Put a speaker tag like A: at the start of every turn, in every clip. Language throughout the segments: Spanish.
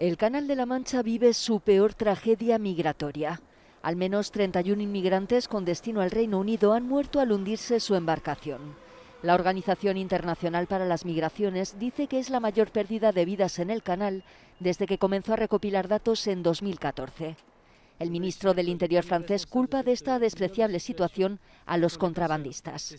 A: El Canal de la Mancha vive su peor tragedia migratoria. Al menos 31 inmigrantes con destino al Reino Unido han muerto al hundirse su embarcación. La Organización Internacional para las Migraciones dice que es la mayor pérdida de vidas en el canal desde que comenzó a recopilar datos en 2014. El ministro del Interior francés culpa de esta despreciable situación a los contrabandistas.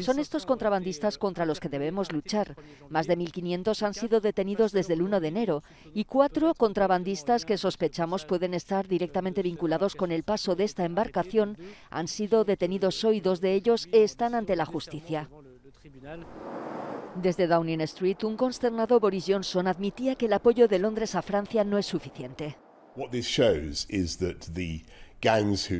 A: Son estos contrabandistas contra los que debemos luchar. Más de 1.500 han sido detenidos desde el 1 de enero y cuatro contrabandistas que sospechamos pueden estar directamente vinculados con el paso de esta embarcación han sido detenidos hoy. Dos de ellos están ante la justicia. Desde Downing Street, un consternado Boris Johnson admitía que el apoyo de Londres a Francia no es suficiente.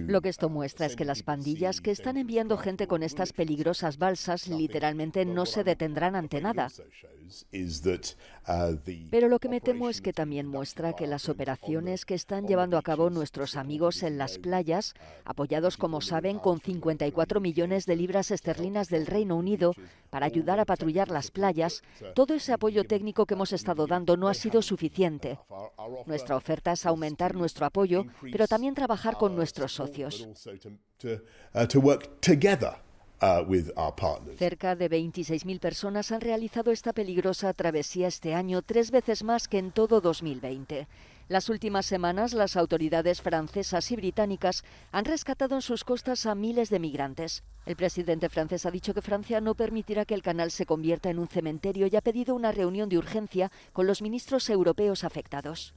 A: Lo que esto muestra es que las pandillas que están enviando gente con estas peligrosas balsas literalmente no se detendrán ante nada. Uh, Pero lo que me temo es que también muestra que las operaciones que están llevando a cabo nuestros amigos en las playas, uh, apoyados como saben con 54 millones de libras esterlinas del Reino Unido, para ayudar a patrullar las playas, todo ese apoyo técnico que hemos estado dando no ha sido suficiente. Nuestra oferta es aumentar nuestro apoyo, pero también trabajar con nuestros socios. Cerca de 26.000 personas han realizado esta peligrosa travesía este año, tres veces más que en todo 2020. Las últimas semanas, las autoridades francesas y británicas han rescatado en sus costas a miles de migrantes. El presidente francés ha dicho que Francia no permitirá que el canal se convierta en un cementerio y ha pedido una reunión de urgencia con los ministros europeos afectados.